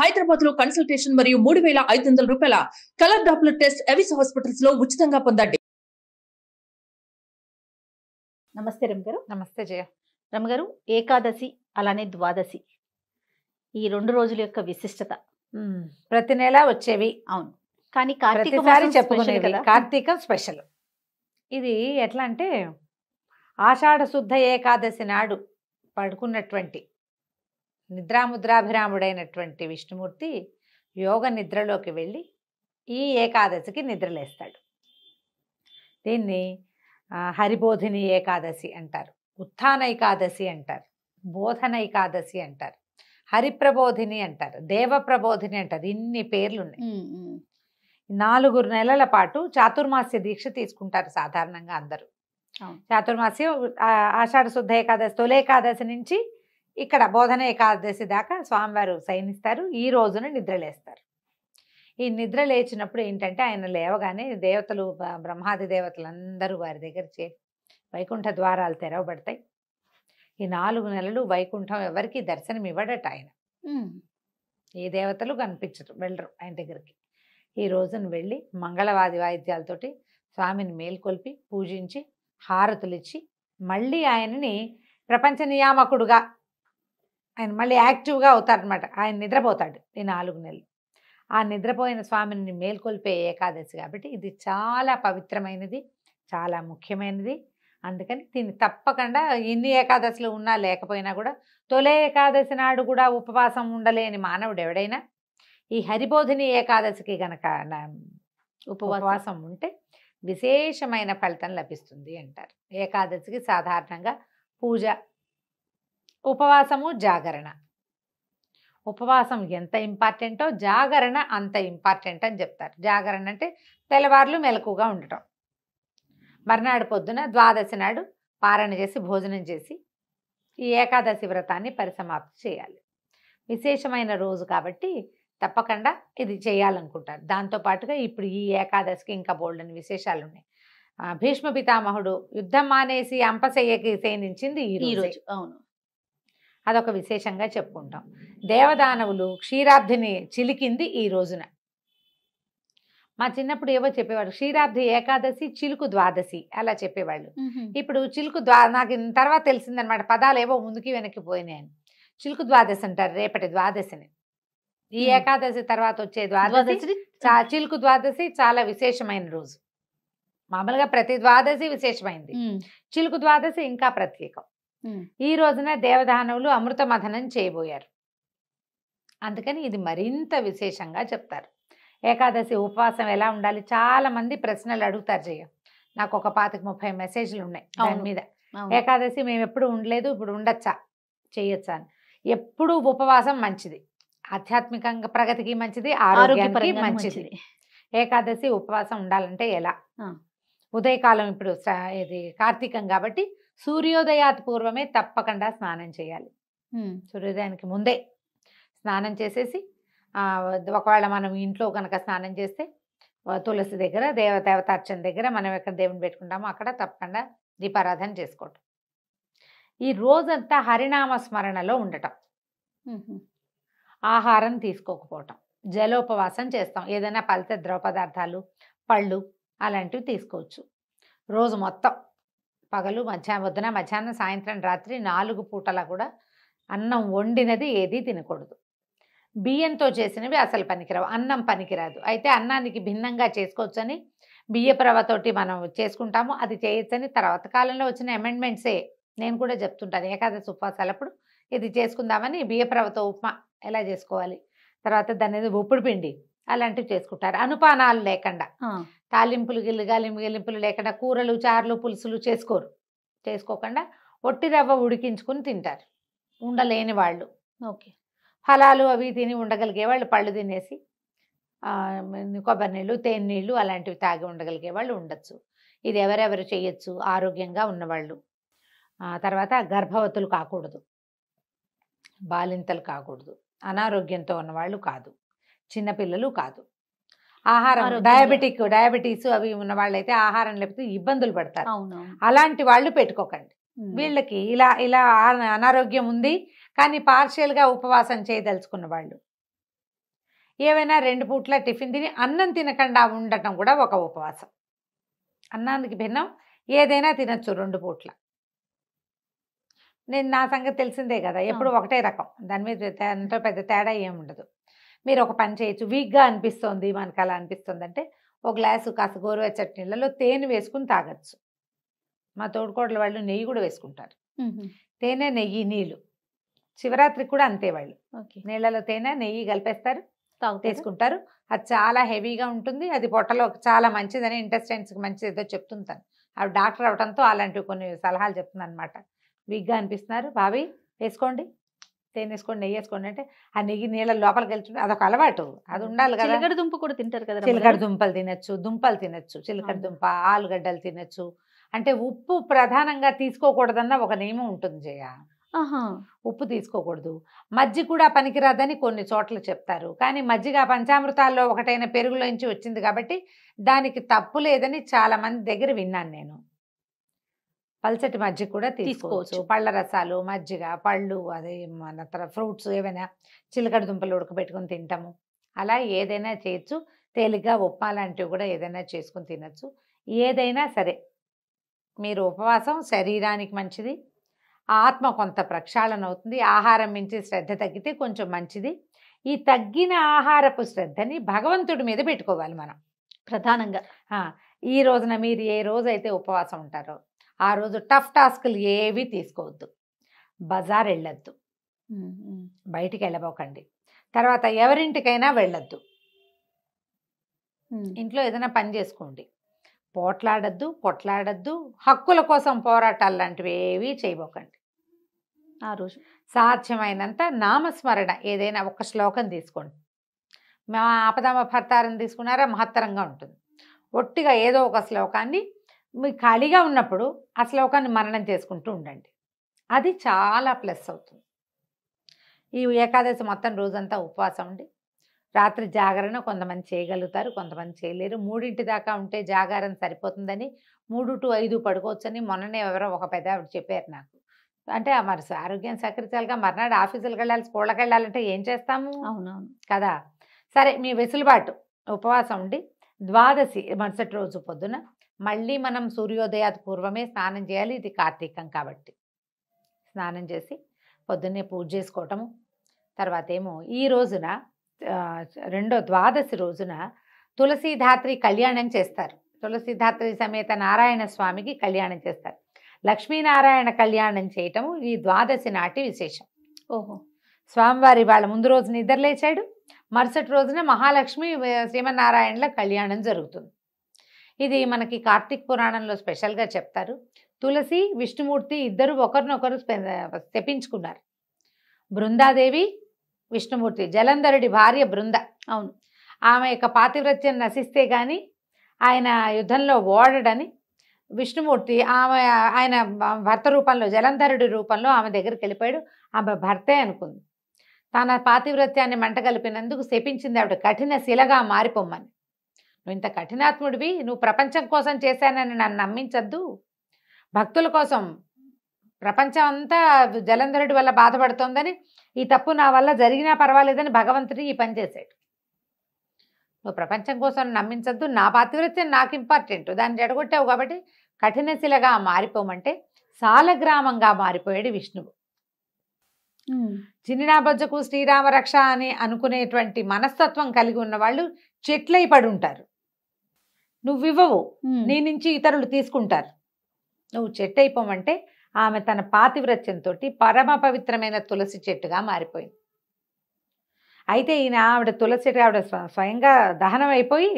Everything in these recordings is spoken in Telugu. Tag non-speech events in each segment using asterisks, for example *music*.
హైదరాబాద్ లో కన్సల్టేషన్ మరియు మూడు వేల ఐదు వందల రూపాయల colour Doppler test Avis hospitals లో ఉచితంగా పొందండి నమస్తే రమ్ గారు నమస్తే జయ రమ్ గారు ఏకాదశి అలానే ద్వాదశి ఈ రెండు రోజుల యొక్క విశిష్టత ప్రతి నెల వచ్చేవి అవును కానీ కార్తీక చెప్పుకునేది కదా స్పెషల్ ఇది ఎట్లా అంటే ఆషాఢ శుద్ధ ఏకాదశి నాడు పడుకున్నటువంటి నిద్రాముద్రాభిరాముడైనటువంటి విష్ణుమూర్తి యోగ నిద్రలోకి వెళ్ళి ఈ ఏకాదశికి నిద్రలేస్తాడు దీన్ని హరిబోధిని ఏకాదశి అంటారు ఉత్థాన ఏకాదశి అంటారు బోధన ఏకాదశి అంటారు హరిప్రబోధిని అంటారు దేవప్రబోధిని అంటారు ఇన్ని పేర్లు ఉన్నాయి నాలుగు నెలల పాటు చాతుర్మాస్య దీక్ష తీసుకుంటారు సాధారణంగా అందరూ చాతుర్మాస్యం ఆషాఢ శుద్ధ ఏకాదశి తొలి ఏకాదశి నుంచి ఇక్కడ బోధన ఏకాదశి దాకా స్వామివారు శయనిస్తారు ఈ రోజున నిద్రలేస్తారు ఈ నిద్ర లేచినప్పుడు ఏంటంటే ఆయన లేవగానే దేవతలు బ్రహ్మాది దేవతలు వారి దగ్గర చే వైకుంఠ ద్వారాలు తెరవబడతాయి ఈ నాలుగు నెలలు వైకుంఠం ఎవరికి దర్శనం ఇవ్వడట ఆయన ఈ దేవతలు కనిపించరు వెళ్ళరు ఆయన దగ్గరికి ఈ రోజున వెళ్ళి మంగళవాది వాయిద్యాలతోటి స్వామిని మేల్కొల్పి పూజించి హారతులిచ్చి మళ్ళీ ఆయనని ప్రపంచ నియామకుడుగా ఆయన మళ్ళీ యాక్టివ్గా అవుతారనమాట ఆయన నిద్రపోతాడు ఈ నాలుగు నెలలు ఆ నిద్రపోయిన స్వామిని మేల్కొల్పే ఏకాదశి కాబట్టి ఇది చాలా పవిత్రమైనది చాలా ముఖ్యమైనది అందుకని దీన్ని తప్పకుండా ఎన్ని ఏకాదశులు ఉన్నా లేకపోయినా కూడా తొలే ఏకాదశి నాడు కూడా ఉపవాసం ఉండలేని మానవుడు ఎవడైనా ఈ హరిబోధిని ఏకాదశికి గనక ఉపవాసం ఉంటే విశేషమైన ఫలితం లభిస్తుంది అంటారు ఏకాదశికి సాధారణంగా పూజ ఉపవాసము జాగరణ ఉపవాసం ఎంత ఇంపార్టెంటో జాగరణ అంత ఇంపార్టెంట్ అని చెప్తారు జాగరణ అంటే తెల్లవార్లు మెలకుగా ఉండటం మర్నాడు పొద్దున ద్వాదశి నాడు పారణ చేసి భోజనం చేసి ఈ ఏకాదశి వ్రతాన్ని పరిసమాప్తి చేయాలి విశేషమైన రోజు కాబట్టి తప్పకుండా ఇది చేయాలనుకుంటారు దాంతోపాటుగా ఇప్పుడు ఈ ఏకాదశికి ఇంకా బోల్డని విశేషాలు ఉన్నాయి భీష్మ పితామహుడు యుద్ధం మానేసి అంపసయ్యకి సేనించింది ఈ రోజు అవును అదొక విశేషంగా చెప్పుకుంటాం దేవదానవులు క్షీరార్థిని చిలికింది ఈ రోజున మా చిన్నప్పుడు ఏవో చెప్పేవాడు క్షీరాబ్ది ఏకాదశి చిలుకు ద్వాదశి అలా చెప్పేవాళ్ళు ఇప్పుడు చిలుకు ద్వా నాకు తర్వాత తెలిసిందనమాట పదాలు ఏవో ముందుకి వెనక్కి పోయినాయని చిలుకు ద్వాదశి అంటారు రేపటి ద్వాదశిని ఈ ఏకాదశి తర్వాత వచ్చే ద్వాదశి చిలుకు ద్వాదశి చాలా విశేషమైన రోజు మామూలుగా ప్రతి ద్వాదశి విశేషమైంది చిలుకు ద్వాదశి ఇంకా ప్రత్యేకం ఈ రోజున దేవదానవులు అమృత చేయబోయారు అందుకని ఇది మరింత విశేషంగా చెప్తారు ఏకాదశి ఉపవాసం ఎలా ఉండాలి చాలా మంది ప్రశ్నలు అడుగుతారు జయ నాకు ఒక పాతికి ముప్పై మెసేజ్లు ఉన్నాయి దాని మీద ఏకాదశి మేము ఎప్పుడు ఉండలేదు ఇప్పుడు ఉండొచ్చా చేయొచ్చా అని ఎప్పుడు ఉపవాసం మంచిది ఆధ్యాత్మికంగా ప్రగతికి మంచిది ఆరోగ్యానికి మంచిది ఏకాదశి ఉపవాసం ఉండాలంటే ఎలా ఉదయకాలం ఇప్పుడు ఇది కార్తీకం కాబట్టి సూర్యోదయాత్ పూర్వమే తప్పకుండా స్నానం చేయాలి సూర్యోదయానికి ముందే స్నానం చేసేసి ఒకవేళ మనం ఇంట్లో కనుక స్నానం చేస్తే తులసి దగ్గర దేవ దేవత అర్చన దగ్గర మనం ఎక్కడ దేవుని పెట్టుకుంటామో అక్కడ తప్పకుండా దీపారాధన చేసుకోవటం ఈ రోజంతా హరినామ స్మరణలో ఉండటం ఆహారం తీసుకోకపోవటం జలోపవాసం చేస్తాం ఏదైనా పలిత ద్రవ పదార్థాలు పళ్ళు అలాంటివి తీసుకోవచ్చు రోజు మొత్తం పగలు మధ్యాహ్నం వద్దున మధ్యాహ్నం సాయంత్రం రాత్రి నాలుగు పూటల కూడా అన్నం వండినది ఏది తినకూడదు బియ్యంతో చేసినవి అసలు పనికిరావు అన్నం పనికిరాదు అయితే అన్నానికి భిన్నంగా చేసుకోవచ్చని బియ్య మనం చేసుకుంటాము అది చేయొచ్చని తర్వాత కాలంలో వచ్చిన అమెండ్మెంట్సే నేను కూడా చెప్తుంటాను ఏకాదశి ఉపవాసాలప్పుడు ఇది చేసుకుందామని బియ్యప్రవతో ఉప్మా ఎలా చేసుకోవాలి తర్వాత దాని ఉప్పుడు పిండి అలాంటివి చేసుకుంటారు అనుపానాలు లేకుండా తాలింపులు గిల్లు గాలింపు గిలింపులు లేకుండా కూరలు చారులు పులుసులు చేసుకోరు చేసుకోకుండా ఒట్టి రవ్వ ఉడికించుకుని తింటారు ఉండలేని వాళ్ళు ఓకే ఫలాలు అవి తిని ఉండగలిగే వాళ్ళు పళ్ళు తినేసి కొబ్బరి నీళ్ళు తేనె నీళ్ళు అలాంటివి తాగి ఉండగలిగే వాళ్ళు ఉండొచ్చు ఇది ఎవరెవరు చేయొచ్చు ఆరోగ్యంగా ఉన్నవాళ్ళు తర్వాత గర్భవతులు కాకూడదు బాలింతలు కాకూడదు అనారోగ్యంతో ఉన్నవాళ్ళు కాదు చిన్నపిల్లలు కాదు ఆహారం డయాబెటిక్ డయాబెటీస్ అవి ఉన్న వాళ్ళైతే ఆహారం లేకపోతే ఇబ్బందులు పడతారు అలాంటి వాళ్ళు పెట్టుకోకండి వీళ్ళకి ఇలా ఇలా అనారోగ్యం ఉంది కానీ పార్షియల్గా ఉపవాసం చేయదలుచుకున్న వాళ్ళు ఏవైనా రెండు పూట్ల టిఫిన్ తిని అన్నం తినకుండా ఉండటం కూడా ఒక ఉపవాసం అన్నానికి భిన్నం ఏదైనా తినచ్చు రెండు పూట్ల నేను నా సంగతి తెలిసిందే కదా ఎప్పుడు ఒకటే రకం దాని మీద అంత పెద్ద తేడా ఏముండదు మీరు ఒక పని చేయొచ్చు వీక్గా అనిపిస్తుంది మనకు అలా అనిపిస్తుంది అంటే ఒక గ్లాసు కాస్త గోరువెచ్చటి నీళ్ళలో తేనె వేసుకుని తాగచ్చు మా తోడుకోడల వాళ్ళు నెయ్యి కూడా వేసుకుంటారు తేనె నెయ్యి నీళ్ళు శివరాత్రికి కూడా అంతే వాళ్ళు నీళ్ళలో తేనె నెయ్యి కలిపేస్తారు తీసుకుంటారు అది చాలా హెవీగా ఉంటుంది అది పొట్టలో చాలా మంచిదని ఇంటెస్టైన్స్కి మంచిది ఏదో చెప్తుంటాను అవి డాక్టర్ అవడంతో అలాంటివి కొన్ని సలహాలు చెప్తుంది అనమాట వీక్గా అనిపిస్తున్నారు బావి వేసుకోండి తేనె వేసుకోండి నెయ్యి వేసుకోండి అంటే ఆ నెయ్యి నీళ్ళ లోపలికి వెళ్తుంటే అదొక అలవాటు అది ఉండాలి కదా చిలకడ దుంప కూడా తింటారు కదా చిలకడ దుంపలు తినచ్చు దుంపలు తినచ్చు చిలకడ దుంప ఆలుగడ్డలు తినచ్చు అంటే ఉప్పు ప్రధానంగా తీసుకోకూడదన్న ఒక నియమం ఉంటుంది జయ ఉప్పు తీసుకోకూడదు మజ్జి కూడా పనికిరాదని కొన్ని చోట్ల చెప్తారు కానీ మజ్జిగ పంచామృతాల్లో ఒకటైన పెరుగులోంచి వచ్చింది కాబట్టి దానికి తప్పు లేదని చాలామంది దగ్గర విన్నాను నేను పల్సటి మజ్జిగ కూడా తీసుకోవచ్చు పళ్ళ రసాలు మజ్జిగ పళ్ళు అదే మన ఫ్రూట్స్ ఏమైనా చిలకడ దుంపలు ఉడకబెట్టుకుని తింటాము అలా ఏదైనా చేయొచ్చు తేలిగ్గా ఉప్మా లాంటివి కూడా ఏదైనా చేసుకుని తినచ్చు ఏదైనా సరే మీరు ఉపవాసం శరీరానికి మంచిది ఆత్మ కొంత ప్రక్షాళన అవుతుంది ఆహారం మించి శ్రద్ధ తగ్గితే కొంచెం మంచిది ఈ తగ్గిన ఆహారపు శ్రద్ధని భగవంతుడి మీద పెట్టుకోవాలి మనం ప్రధానంగా ఈ రోజున మీరు ఏ రోజైతే ఉపవాసం ఉంటారో ఆ రోజు టఫ్ టాస్క్లు ఏవి తీసుకోవద్దు బజార్ వెళ్ళొద్దు బయటికి వెళ్ళబోకండి తర్వాత ఎవరింటికైనా వెళ్ళొద్దు ఇంట్లో ఏదైనా పని చేసుకోండి పోట్లాడద్దు కొట్లాడద్దు హక్కుల కోసం పోరాటాలు లాంటివి ఏవి చేయబోకండి ఆ రోజు సాధ్యమైనంత నామస్మరణ ఏదైనా ఒక శ్లోకం తీసుకోండి మా ఆపదామ భర్తారం తీసుకున్నారా మహత్తరంగా ఉంటుంది ఒట్టిగా ఏదో ఒక శ్లోకాన్ని మీ ఖాళీగా ఉన్నప్పుడు ఆ శ్లోకాన్ని మరణం చేసుకుంటూ ఉండండి అది చాలా ప్లస్ అవుతుంది ఈ ఏకాదశి మొత్తం రోజంతా ఉపవాసం ఉండి రాత్రి జాగరణ కొంతమంది చేయగలుగుతారు కొంతమంది చేయలేరు మూడింటి దాకా ఉంటే జాగరణ సరిపోతుందని మూడు టు ఐదు పడుకోవచ్చని మొన్ననే ఎవరో ఒక పెద్ద ఆవిడ చెప్పారు నాకు అంటే మరి ఆరోగ్యం సకరితాలుగా మర్నాడు ఆఫీసులకు వెళ్ళాలి స్కూళ్ళకి వెళ్ళాలంటే ఏం చేస్తాము అవునవును కదా సరే మీ వెసులుబాటు ఉపవాసం ఉండి ద్వాదశి మరుసటి రోజు పొద్దున మళ్ళీ మనం సూర్యోదయాది పూర్వమే స్నానం చేయాలి ఇది కార్తీకం కాబట్టి స్నానం చేసి పొద్దున్నే పూజ చేసుకోవటము తర్వాత ఏమో ఈ రోజున రెండో ద్వాదశి రోజున తులసీధాత్రి కళ్యాణం చేస్తారు తులసీధాత్రి సమేత నారాయణ స్వామికి కళ్యాణం చేస్తారు లక్ష్మీనారాయణ కళ్యాణం చేయటము ఈ ద్వాదశి నాటి విశేషం ఓహో స్వామివారి వాళ్ళ ముందు రోజు నిద్రలేచాడు మరుసటి రోజున మహాలక్ష్మి శ్రీమన్నారాయణల కళ్యాణం జరుగుతుంది ఇది మనకి కార్తీక్ పురాణంలో స్పెషల్గా చెప్తారు తులసి విష్ణుమూర్తి ఇద్దరు ఒకరినొకరు తెప్పించుకున్నారు బృందాదేవి విష్ణుమూర్తి జలంధరుడి భార్య బృంద అవును ఆమె యొక్క పాతివ్రత్యం నశిస్తే కానీ ఆయన యుద్ధంలో ఓడడని విష్ణుమూర్తి ఆమె ఆయన భర్త రూపంలో జలంధరుడి రూపంలో ఆమె దగ్గరికి వెళ్ళిపోయాడు ఆమె భర్తే అనుకుంది తన పాతివ్రత్యాన్ని మంటగలిపినందుకు శపించింది ఆవిడ కఠిన శిలగా మారిపోమ్మని నువ్వు ఇంత కఠినాత్ముడివి నువ్వు ప్రపంచం కోసం చేశానని నన్ను నమ్మించద్దు భక్తుల కోసం ప్రపంచం అంతా జలంధరుడి వల్ల బాధపడుతోందని ఈ తప్పు నా వల్ల జరిగినా పర్వాలేదని భగవంతుడి ఈ పని చేశాడు నువ్వు ప్రపంచం కోసం నమ్మించద్దు నా పాతివృత్యం నాకు ఇంపార్టెంట్ దాన్ని ఎడగొట్టావు కాబట్టి కఠినశిలగా మారిపోమంటే సాలగ్రామంగా మారిపోయాడు విష్ణువు చిన్ననాబజ్జకు శ్రీరామరక్ష అని అనుకునేటువంటి మనస్తత్వం కలిగి ఉన్న వాళ్ళు చెట్లై పడి ఉంటారు నువ్వు ఇవ్వవు నీ నుంచి ఇతరులు తీసుకుంటారు నువ్వు చెట్టు అయిపోమంటే ఆమె తన పాతివ్రత్యంతో పరమ పవిత్రమైన తులసి చెట్టుగా మారిపోయింది అయితే ఈయన ఆవిడ తులసి చెట్టు ఆవిడ స్వయంగా దహనం అయిపోయి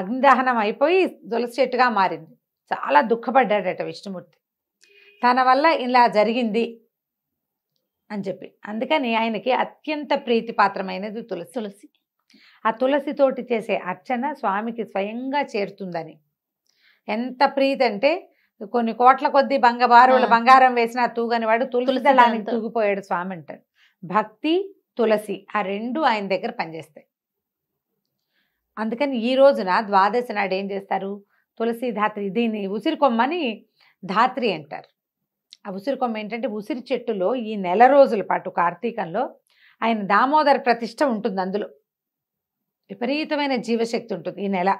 అగ్నిదహనం అయిపోయి తులసి చెట్టుగా మారింది చాలా దుఃఖపడ్డాడట విష్ణుమూర్తి తన వల్ల ఇలా జరిగింది అని చెప్పి అందుకని ఆయనకి అత్యంత ప్రీతిపాత్రమైనది తులసి తులసి ఆ తులసితోటి చేసే అర్చన స్వామికి స్వయంగా చేరుతుందని ఎంత ప్రీతి అంటే కొన్ని కోట్ల కొద్ది బంగబారుల బంగారం వేసిన తూగని వాడు తులసి తూగిపోయాడు స్వామి అంటారు భక్తి తులసి ఆ రెండు ఆయన దగ్గర పనిచేస్తాయి అందుకని ఈ రోజున ద్వాదశి నాడు ఏం చేస్తారు తులసి ధాత్రి దీన్ని ఉసిరి కొమ్మని ధాత్రి అంటారు ఆ ఉసిరి కొమ్మ ఏంటంటే ఉసిరి చెట్టులో ఈ నెల రోజుల పాటు కార్తీకంలో ఆయన దామోదర ప్రతిష్ట ఉంటుంది అందులో విపరీతమైన జీవశక్తి ఉంటుంది ఈ నెల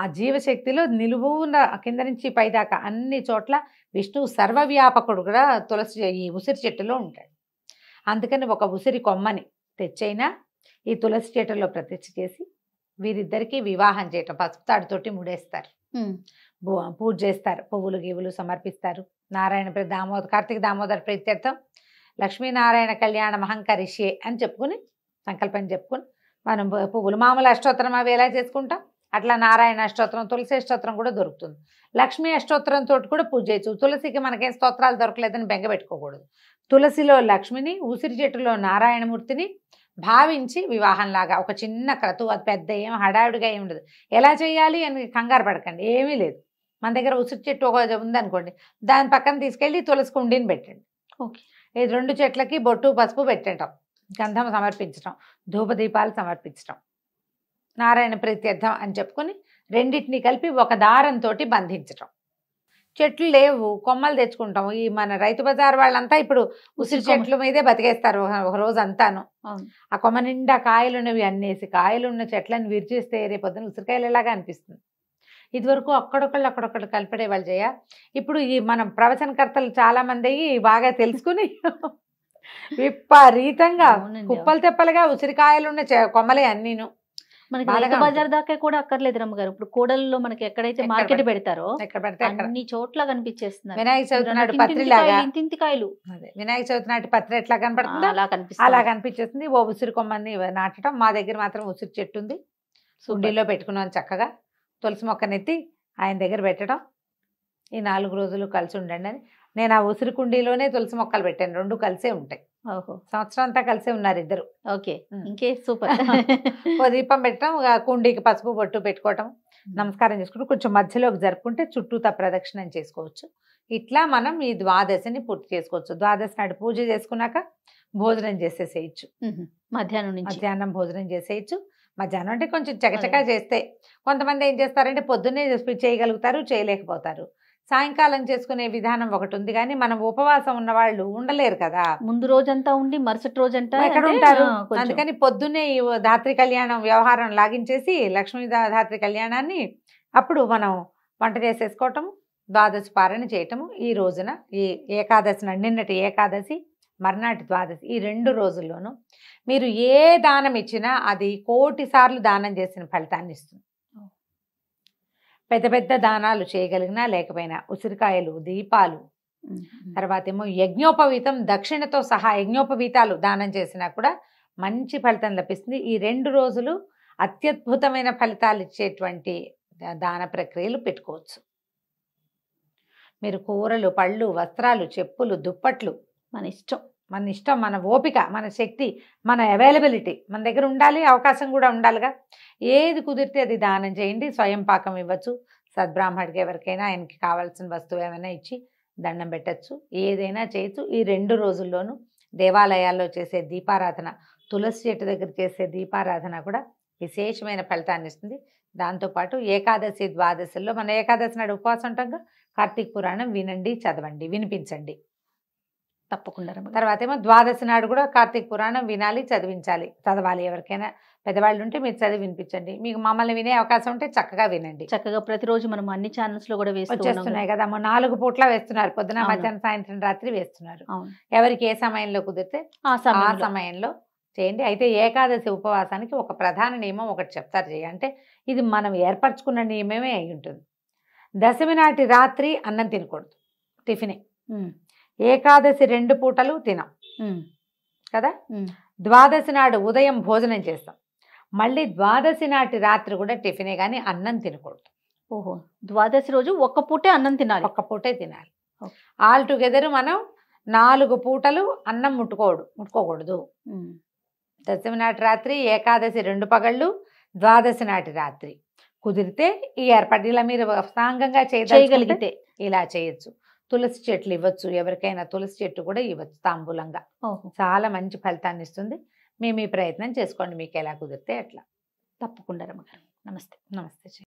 ఆ జీవశక్తిలో నిలువున కింద నుంచి పైదాకా అన్ని చోట్ల విష్ణువు సర్వవ్యాపకుడు కూడా తులసి ఈ ఉసిరి చెట్టులో ఉంటాడు అందుకని ఒక ఉసిరి కొమ్మని తెచ్చైనా ఈ తులసి చెట్టులో ప్రతిష్ఠ చేసి వీరిద్దరికీ వివాహం చేయటం పసుపు తాడుతోటి ముడేస్తారు పూజ చేస్తారు పువ్వులు గివులు సమర్పిస్తారు నారాయణ దామోదర్ కార్తీక దామోదర్ ప్రత్యర్థం లక్ష్మీనారాయణ కళ్యాణ మహంకరిషే అని చెప్పుకుని సంకల్పం చెప్పుకుని మనం పువ్వులు మామూలు అష్టోత్తరం అవి ఎలా చేసుకుంటాం అట్లా నారాయణ అష్టోత్తరం తులసి అష్టోత్తరం కూడా దొరుకుతుంది లక్ష్మీ అష్టోత్తరంతో కూడా పూజ చేయచ్చు తులసికి మనకేం స్తోత్రాలు దొరకలేదని బెంగ పెట్టుకోకూడదు తులసిలో లక్ష్మిని ఉసిరి చెట్టులో నారాయణమూర్తిని భావించి వివాహంలాగా ఒక చిన్న క్రతువు అది పెద్ద ఏం హడావిడిగా ఏమి ఉండదు ఎలా చేయాలి అని కంగారు పడకండి ఏమీ లేదు మన దగ్గర ఉసిరి చెట్టు ఒక ఉందనుకోండి దాని పక్కన తీసుకెళ్ళి తులసి కుండీని పెట్టండి ఓకే ఇది రెండు చెట్లకి బొట్టు పసుపు పెట్టంటాం గంధం సమర్పించడం ధూపదీపాలు సమర్పించడం నారాయణ ప్రత్యర్థం అని చెప్పుకొని రెండింటినీ కలిపి ఒక దారంతో బంధించటం చెట్లు లేవు కొమ్మలు తెచ్చుకుంటాం ఈ మన రైతు బజార్ వాళ్ళంతా ఇప్పుడు ఉసిరి చెట్ల మీదే బతికేస్తారు ఒక రోజు అంతాను ఆ కొమ్మ నిండా కాయలు ఉన్నవి అన్నేసి కాయలు ఉన్న చెట్లను విరిచేస్తే రేపు పొద్దున ఉసిరికాయలు ఎలాగా అనిపిస్తుంది ఇదివరకు అక్కడొక్కళ్ళు అక్కడొక్కళ్ళు కలిపడే వాళ్ళు చేయ ఇప్పుడు ఈ మనం ప్రవచనకర్తలు చాలామంది బాగా తెలుసుకుని విపరీతంగా కుప్పలు తెప్పలుగా ఉసిరికాయలు ఉన్న కొమ్మలే అన్ని మనకి బజార్ దాకా కూడా అక్కర్లేదు రమ్మగారు ఇప్పుడు కూడల్లో మనకి ఎక్కడైతే మార్కెట్ పెడతారో అన్ని చోట్ల కనిపించేస్తుంది వినాయక చవితి నాటి పత్రిలాగా ఇంతింతికాయలు వినాయక చవితి నాటి పత్రి ఎట్లా కనపడుతుంది అలా కనిపిస్తుంది కనిపించేస్తుంది ఓ ఉసిరి కొమ్మని నాటడం మా దగ్గర మాత్రం ఉసిరి చెట్టు ఉంది సుండీలో పెట్టుకున్నాను చక్కగా తులసి మొక్కనెత్తి ఆయన దగ్గర పెట్టడం ఈ నాలుగు రోజులు కలిసి ఉండండి అని నేను ఆ ఉసిరి కుండీలోనే తులసి మొక్కలు పెట్టాను రెండు కలిసే ఉంటాయి సంవత్సరం అంతా కలిసే ఉన్నారు ఇద్దరు ఓకే ఇంకే సూపర్ *laughs* దీపం పెట్టడం కుండీకి పసుపు బొట్టు పెట్టుకోవటం నమస్కారం చేసుకుంటూ కొంచెం మధ్యలోకి జరుపుకుంటే తా ప్రదక్షిణం చేసుకోవచ్చు ఇట్లా మనం ఈ ద్వాదశిని పూర్తి చేసుకోవచ్చు ద్వాదశి నాడు పూజ చేసుకున్నాక భోజనం చేసేసేయచ్చు మధ్యాహ్నం మధ్యాహ్నం భోజనం చేసేయచ్చు మధ్యాహ్నం అంటే కొంచెం చకచకా చేస్తే కొంతమంది ఏం చేస్తారంటే పొద్దున్నే చేయగలుగుతారు చేయలేకపోతారు సాయంకాలం చేసుకునే విధానం ఒకటి ఉంది కానీ మనం ఉపవాసం ఉన్న వాళ్ళు ఉండలేరు కదా ముందు రోజంతా ఉండి మరుసటి రోజంతా ఎక్కడ ఉంటారు అందుకని పొద్దున్నే ఈ ధాత్రి కళ్యాణం వ్యవహారం లాగించేసి లక్ష్మీ ధాత్రి కళ్యాణాన్ని అప్పుడు మనం వంట చేసేసుకోవటం ద్వాదశి పారణ చేయటము ఈ రోజున ఈ ఏకాదశి నిన్నటి ఏకాదశి మర్నాటి ద్వాదశి ఈ రెండు రోజుల్లోనూ మీరు ఏ దానం ఇచ్చినా అది కోటి సార్లు దానం చేసిన ఫలితాన్ని ఇస్తుంది పెద్ద పెద్ద దానాలు చేయగలిగినా లేకపోయినా ఉసిరికాయలు దీపాలు తర్వాత ఏమో యజ్ఞోపవీతం దక్షిణతో సహా యజ్ఞోపవీతాలు దానం చేసినా కూడా మంచి ఫలితం లభిస్తుంది ఈ రెండు రోజులు అత్యద్భుతమైన ఫలితాలు ఇచ్చేటువంటి దాన ప్రక్రియలు పెట్టుకోవచ్చు మీరు కూరలు పళ్ళు వస్త్రాలు చెప్పులు దుప్పట్లు మన ఇష్టం మన ఇష్టం మన ఓపిక మన శక్తి మన అవైలబిలిటీ మన దగ్గర ఉండాలి అవకాశం కూడా ఉండాలిగా ఏది కుదిరితే అది దానం చేయండి స్వయం పాకం ఇవ్వచ్చు సద్బ్రాహ్మడికి ఎవరికైనా ఆయనకి కావాల్సిన వస్తువు ఏమైనా ఇచ్చి దండం పెట్టచ్చు ఏదైనా చేయొచ్చు ఈ రెండు రోజుల్లోనూ దేవాలయాల్లో చేసే దీపారాధన తులసి చెట్టు దగ్గర చేసే దీపారాధన కూడా విశేషమైన ఫలితాన్ని ఇస్తుంది దాంతోపాటు ఏకాదశి ద్వాదశిలో మన ఏకాదశి నాడు ఉపవాసం ఉంటాం కార్తీక పురాణం వినండి చదవండి వినిపించండి తప్పకుండా తర్వాత ఏమో ద్వాదశి నాడు కూడా కార్తీక పురాణం వినాలి చదివించాలి చదవాలి ఎవరికైనా పెద్దవాళ్ళు ఉంటే మీరు చదివి వినిపించండి మీకు మమ్మల్ని వినే అవకాశం ఉంటే చక్కగా వినండి చక్కగా ప్రతిరోజు మనం అన్ని ఛానల్స్ లో కూడా వచ్చేస్తున్నాయి కదా నాలుగు పూట్ల వేస్తున్నారు పొద్దున మధ్యాహ్నం సాయంత్రం రాత్రి వేస్తున్నారు ఎవరికి ఏ సమయంలో కుదిరితే ఆ సమయంలో చేయండి అయితే ఏకాదశి ఉపవాసానికి ఒక ప్రధాన నియమం ఒకటి చెప్తారు చేయ అంటే ఇది మనం ఏర్పరచుకున్న నియమమే అయి ఉంటుంది దశమి నాటి రాత్రి అన్నం తినకూడదు టిఫినే ఏకాదశి రెండు పూటలు తినం కదా ద్వాదశి నాడు ఉదయం భోజనం చేస్తాం మళ్ళీ ద్వాదశి నాటి రాత్రి కూడా టిఫినే కానీ అన్నం తినకూడదు ఓహో ద్వాదశి రోజు ఒక్క పూటే అన్నం తినాలి ఒక్క పూటే తినాలి ఆల్ టుగెదర్ మనం నాలుగు పూటలు అన్నం ముట్టుకోడు ముట్టుకోకూడదు దశమి నాటి రాత్రి ఏకాదశి రెండు పగళ్ళు ద్వాదశి నాటి రాత్రి కుదిరితే ఈ ఏర్పాటు ఇలా మీరు సాంగంగా చేయగలిగితే ఇలా చేయొచ్చు తులసి చెట్లు ఇవ్వచ్చు ఎవరికైనా తులసి చెట్టు కూడా ఇవ్వచ్చు తాంబూలంగా చాలా మంచి ఫలితాన్ని ఇస్తుంది మేము ఈ ప్రయత్నం చేసుకోండి మీకు ఎలా కుదిరితే అట్లా తప్పకుండా రమ్మగారు నమస్తే నమస్తే